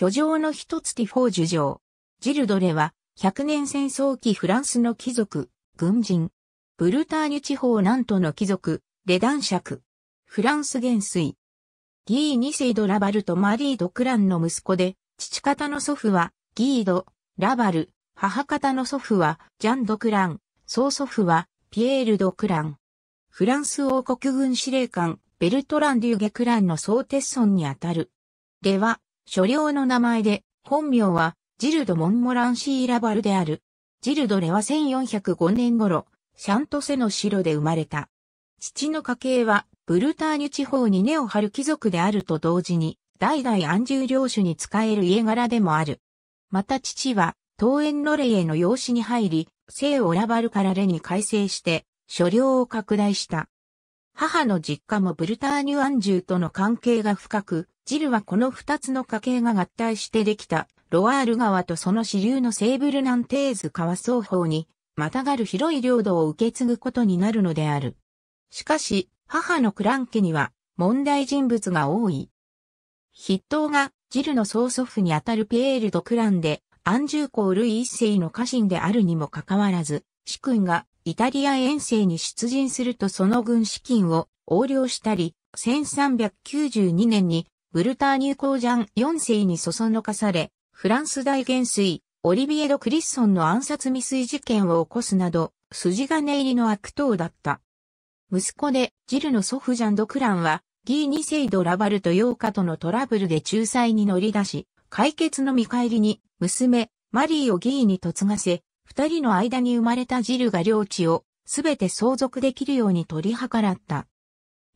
居城の一つティフォージュ城。ジルドレは、100年戦争期フランスの貴族、軍人。ブルターニュ地方南都の貴族、レダンシャク。フランス元帥。ギー二世ド・ラバルとマリード・クランの息子で、父方の祖父は、ギード・ラバル、母方の祖父は、ジャン・ド・クラン、曽祖父は、ピエール・ド・クラン。フランス王国軍司令官、ベルトラン・デューゲ・クランの総鉄村にあたる。では、所領の名前で、本名は、ジルド・モンモランシー・ラバルである。ジルドレは1405年頃、シャントセの城で生まれた。父の家系は、ブルターニュ地方に根を張る貴族であると同時に、代々安住領主に仕える家柄でもある。また父は、桃園の霊への養子に入り、聖オラバルからレに改正して、所領を拡大した。母の実家もブルターニュ・アンジュとの関係が深く、ジルはこの二つの家系が合体してできた、ロワール川とその支流のセーブルナンテーズ川双方に、またがる広い領土を受け継ぐことになるのである。しかし、母のクラン家には、問題人物が多い。筆頭が、ジルの曽祖父にあたるピエール・ド・クランで、アンジューール一世の家臣であるにもかかわらず、主君がイタリア遠征に出陣するとその軍資金を横領したり、1392年にブルターニュ公ジャン4世にそそのかされ、フランス大元帥、オリビエド・クリッソンの暗殺未遂事件を起こすなど、筋金入りの悪党だった。息子で、ジルの祖父ジャン・ド・クランは、ギー2世ド・ラバルとヨーカとのトラブルで仲裁に乗り出し、解決の見返りに、娘、マリーをギーに嫁がせ、二人の間に生まれたジルが領地をすべて相続できるように取り計らった。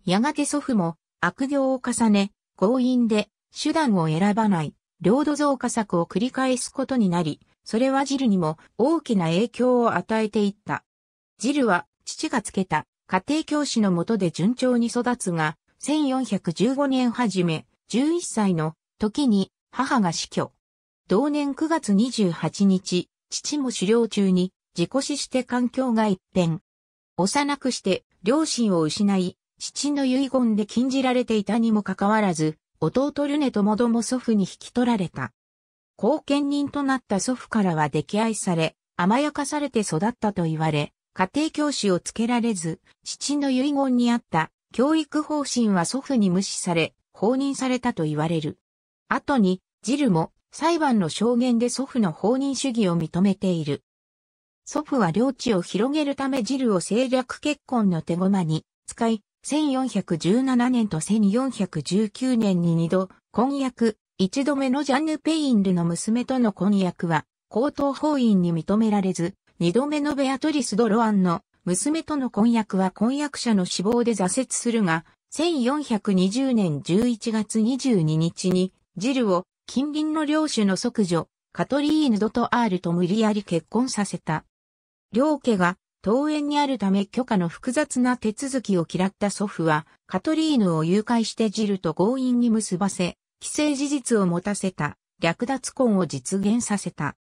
やがて祖父も悪行を重ね、強引で手段を選ばない領土増加策を繰り返すことになり、それはジルにも大きな影響を与えていった。ジルは父がつけた家庭教師のもとで順調に育つが、1415年初め、11歳の時に母が死去。同年9月28日、父も狩猟中に事故死して環境が一変。幼くして両親を失い、父の遺言で禁じられていたにもかかわらず、弟ルネともども祖父に引き取られた。後見人となった祖父からは溺愛され、甘やかされて育ったと言われ、家庭教師をつけられず、父の遺言にあった教育方針は祖父に無視され、放任されたと言われる。後に、ジルも裁判の証言で祖父の放任主義を認めている。祖父は領地を広げるためジルを政略結婚の手駒に使い、1417年と1419年に二度、婚約、一度目のジャンヌ・ペインルの娘との婚約は、高等法院に認められず、二度目のベアトリス・ド・ロアンの娘との婚約は婚約者の死亡で挫折するが、1420年11月22日に、ジルを近隣の領主の即女、カトリーヌ・ドト・アールと無理やり結婚させた。両家が桃園にあるため許可の複雑な手続きを嫌った祖父は、カトリーヌを誘拐してジルと強引に結ばせ、既成事実を持たせた、略奪婚を実現させた。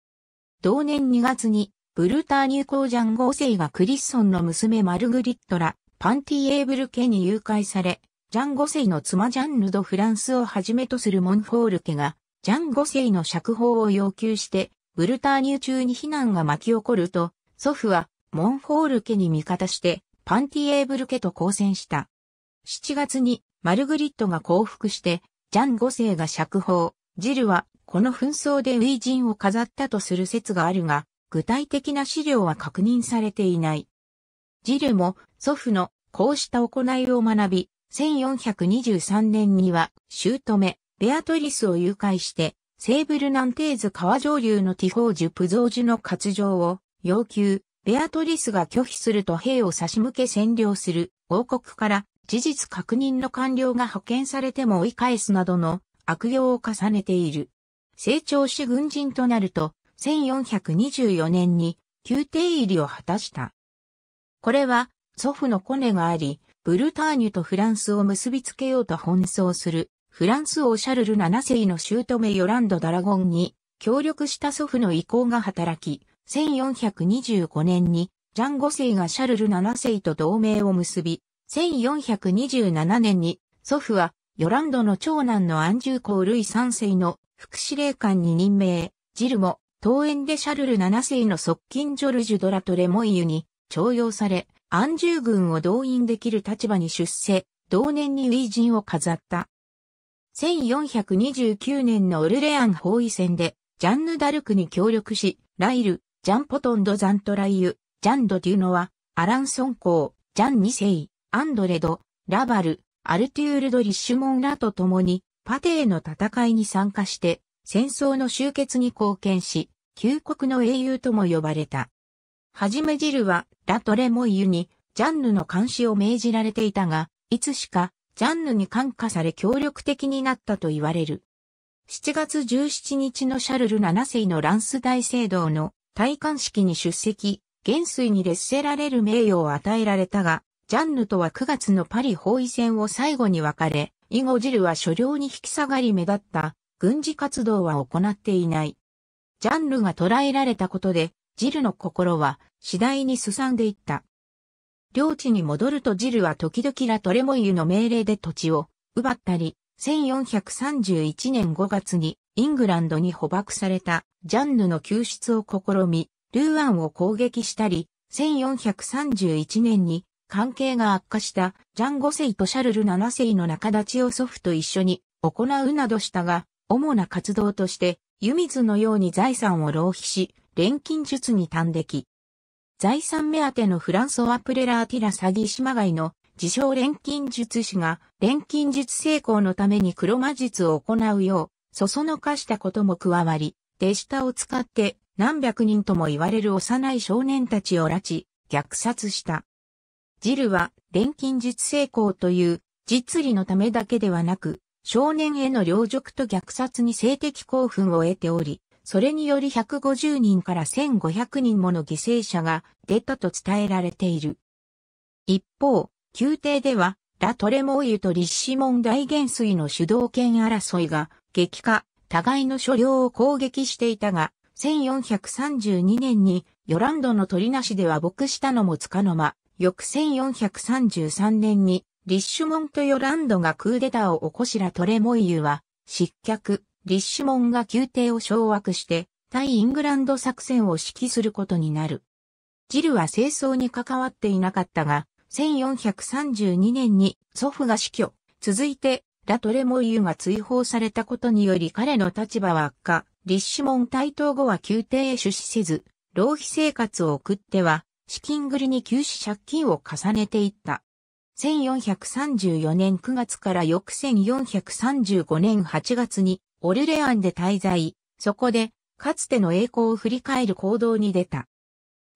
同年2月に、ブルターニュ公ジャン5世がクリッソンの娘マルグリットラ、パンティエーブル家に誘拐され、ジャンセ世の妻ジャンヌ・ド・フランスをはじめとするモンフォール家がジャン・ゴ世の釈放を要求して、ブルターニュ中に非難が巻き起こると、祖父はモンホール家に味方して、パンティエーブル家と交戦した。7月にマルグリットが降伏して、ジャン5世が釈放、ジルはこの紛争で初陣を飾ったとする説があるが、具体的な資料は確認されていない。ジルも祖父のこうした行いを学び、1423年には、姑、ベアトリスを誘拐して、セーブルナンテーズ川上流のティフォージュプゾージュの活情を要求、ベアトリスが拒否すると兵を差し向け占領する王国から事実確認の官僚が派遣されても追い返すなどの悪行を重ねている。成長し軍人となると、1424年に宮廷入りを果たした。これは祖父のコネがあり、ブルターニュとフランスを結びつけようと奔走するフランス王シャルル7世の姑ヨランド・ダラゴンに協力した祖父の意向が働き、1425年にジャン5世がシャルル7世と同盟を結び、1427年に祖父はヨランドの長男のアンジュー公ルイ3世の副司令官に任命、ジルも桃園でシャルル7世の側近ジョルジュ・ドラトレモイユに徴用され、アンュー軍を動員できる立場に出世、同年にウジンを飾った。1429年のオルレアン包囲戦で、ジャンヌ・ダルクに協力し、ライル、ジャン・ポトンド・ザントライユ、ジャン・ド・デュノワ、アラン・ソンコー、ジャン・ニセイ、アンドレド、ラバル、アルテュール・ド・リッシュモンらと共に、パテへの戦いに参加して、戦争の終結に貢献し、旧国の英雄とも呼ばれた。はじめジルは、ラトレモイユに、ジャンヌの監視を命じられていたが、いつしか、ジャンヌに感化され協力的になったと言われる。7月17日のシャルル7世のランス大聖堂の戴冠式に出席、元帥に劣せられる名誉を与えられたが、ジャンヌとは9月のパリ包囲戦を最後に別れ、以後ジルは所領に引き下がり目立った軍事活動は行っていない。ジャンヌが捕らえられたことで、ジルの心は次第に進んでいった。領地に戻るとジルは時々ラトレモイユの命令で土地を奪ったり、1431年5月にイングランドに捕獲されたジャンヌの救出を試み、ルーアンを攻撃したり、1431年に関係が悪化したジャン5世とシャルル7世の仲立ちを祖父と一緒に行うなどしたが、主な活動として湯水のように財産を浪費し、錬金術に端的。財産目当てのフランソワ・プレラーティラサギ・シマガイの自称錬金術師が錬金術成功のために黒魔術を行うよう、そそのかしたことも加わり、手下を使って何百人とも言われる幼い少年たちを拉致、虐殺した。ジルは錬金術成功という実利のためだけではなく、少年への領辱と虐殺に性的興奮を得ており、それにより150人から1500人もの犠牲者が出たと伝えられている。一方、宮廷では、ラトレモーユとリッュモン大元帥の主導権争いが激化、互いの所領を攻撃していたが、1432年にヨランドの取りなしでは牧したのもつかの間、翌1433年にリッシュモンとヨランドがクーデターを起こしラトレモイユは失脚。リッュモンが宮廷を掌握して、対イングランド作戦を指揮することになる。ジルは清掃に関わっていなかったが、1432年に祖父が死去。続いて、ラトレモイユが追放されたことにより彼の立場は悪化。リッュモン対等後は宮廷へ出資せず、浪費生活を送っては、資金繰りに休止借金を重ねていった。1434年9月から翌1435年8月にオルレアンで滞在、そこで、かつての栄光を振り返る行動に出た。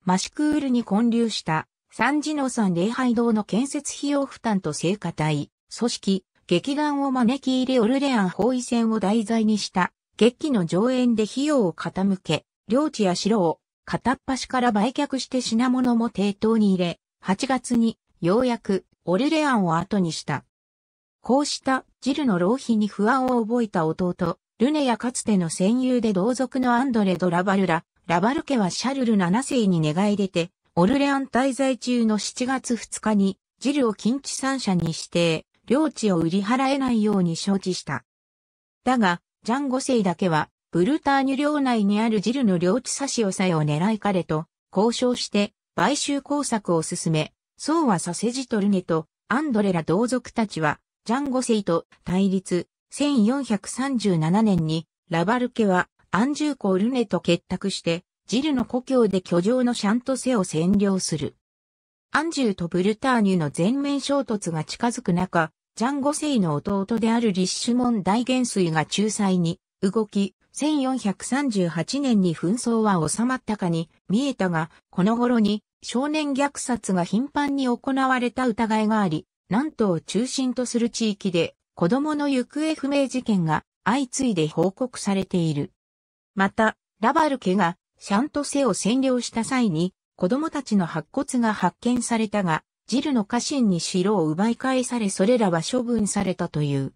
マシクールに混流した、三次のん礼拝堂の建設費用負担と聖火隊、組織、劇団を招き入れオルレアン包囲戦を題材にした、劇記の上演で費用を傾け、領地や城を片っ端から売却して品物も抵当に入れ、8月にようやくオルレアンを後にした。こうしたジルの浪費に不安を覚えた弟、ルネやかつての戦友で同族のアンドレ・ド・ラバルラ、ラバル家はシャルル7世に願い出て、オルレアン滞在中の7月2日に、ジルを近地三者に指定、領地を売り払えないように承知した。だが、ジャン五世だけは、ブルターニュ領内にあるジルの領地差し押さえを狙い彼と、交渉して、買収工作を進め、そうはさせじとルネと、アンドレラ同族たちは、ジャンゴセイと対立、1437年にラバル家はアンジューコ・ルネと結託して、ジルの故郷で居城のシャントセを占領する。アンジューとブルターニュの全面衝突が近づく中、ジャンゴセイの弟であるリッシュモン大元帥が仲裁に動き、1438年に紛争は収まったかに見えたが、この頃に少年虐殺が頻繁に行われた疑いがあり、南東を中心とする地域で子供の行方不明事件が相次いで報告されている。また、ラバル家がシャントセを占領した際に子供たちの白骨が発見されたが、ジルの家臣に城を奪い返されそれらは処分されたという。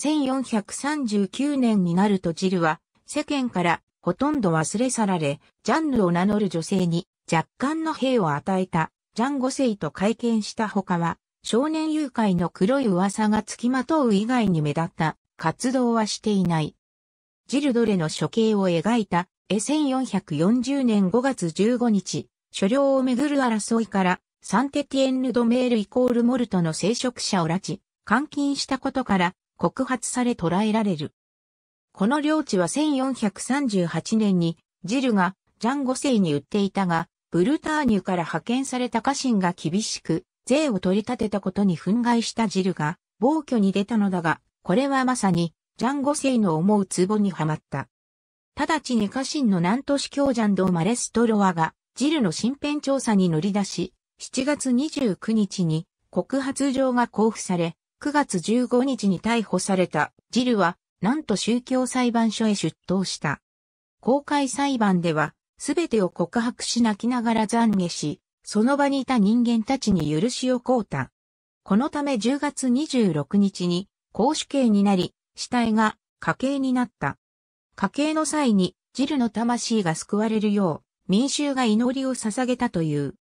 1439年になるとジルは世間からほとんど忘れ去られ、ジャンヌを名乗る女性に若干の兵を与えたジャン5世と会見した他は少年誘拐の黒い噂がつきまとう以外に目立った活動はしていない。ジルドレの処刑を描いた、絵1440年5月15日、所領をめぐる争いから、サンテティエンヌ・ドメールイコール・モルトの聖職者を拉致、監禁したことから告発され捕らえられる。この領地は1438年に、ジルがジャンゴ星に売っていたが、ブルターニュから派遣された家臣が厳しく税を取り立てたことに憤慨したジルが、暴挙に出たのだが、これはまさに、ジャンゴ生の思うツボにはまった。直ちに家臣の南都市教ジャンド・マレストロワが、ジルの身辺調査に乗り出し、7月29日に告発状が交付され、9月15日に逮捕されたジルは、なんと宗教裁判所へ出頭した。公開裁判では、すべてを告白し泣きながら懺悔し、その場にいた人間たちに許しを請うた。このため10月26日に公主刑になり、死体が家計になった。家計の際にジルの魂が救われるよう民衆が祈りを捧げたという。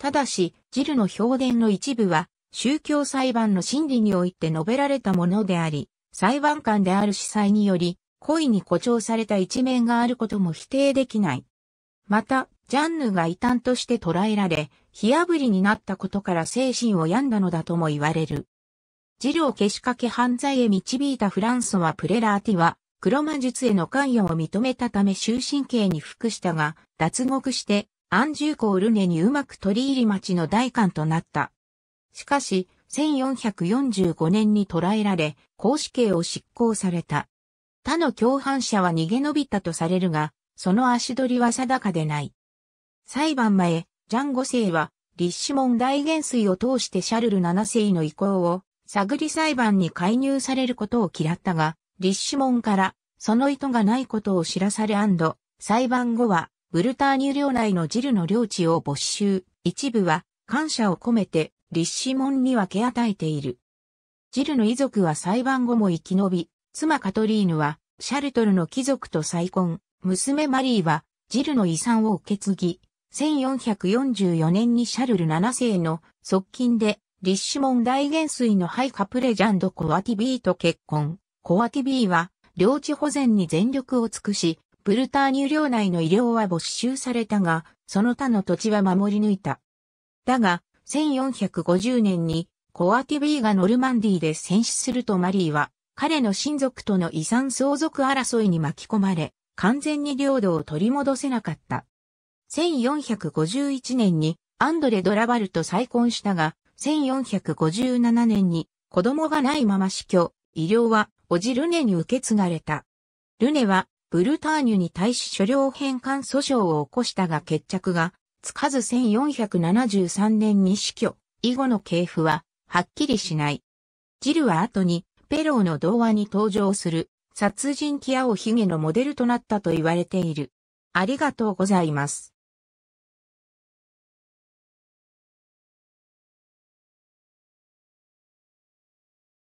ただし、ジルの表伝の一部は宗教裁判の審理において述べられたものであり、裁判官である司祭により、故意に誇張された一面があることも否定できない。また、ジャンヌが異端として捕らえられ、火あぶりになったことから精神を病んだのだとも言われる。ジルをけしかけ犯罪へ導いたフランソはプレラーティは、黒魔術への関与を認めたため終身刑に服したが、脱獄して、アンジューコ・ルネにうまく取り入り町の代官となった。しかし、1445年に捕らえられ、公死刑を執行された。他の共犯者は逃げ延びたとされるが、その足取りは定かでない。裁判前、ジャンゴ星は、立志門大元帥を通してシャルル7世の意向を探り裁判に介入されることを嫌ったが、立志門からその意図がないことを知らされ裁判後はブルターニュ領内のジルの領地を没収、一部は感謝を込めて立志門に分け与えている。ジルの遺族は裁判後も生き延び、妻カトリーヌはシャルトルの貴族と再婚、娘マリーはジルの遺産を受け継ぎ、1444年にシャルル7世の側近で、立志門大元帥のハイカプレジャンド・コワティビーと結婚。コワティビーは、領地保全に全力を尽くし、ブルターニュ領内の医療は没収されたが、その他の土地は守り抜いた。だが、1450年に、コワティビーがノルマンディーで戦死するとマリーは、彼の親族との遺産相続争いに巻き込まれ、完全に領土を取り戻せなかった。1451年にアンドレ・ドラバルと再婚したが、1457年に子供がないまま死去、医療はおじルネに受け継がれた。ルネはブルターニュに対し所領返還訴訟を起こしたが決着がつかず1473年に死去、以後の系譜ははっきりしない。ジルは後にペローの童話に登場する殺人鬼青髭のモデルとなったと言われている。ありがとうございます。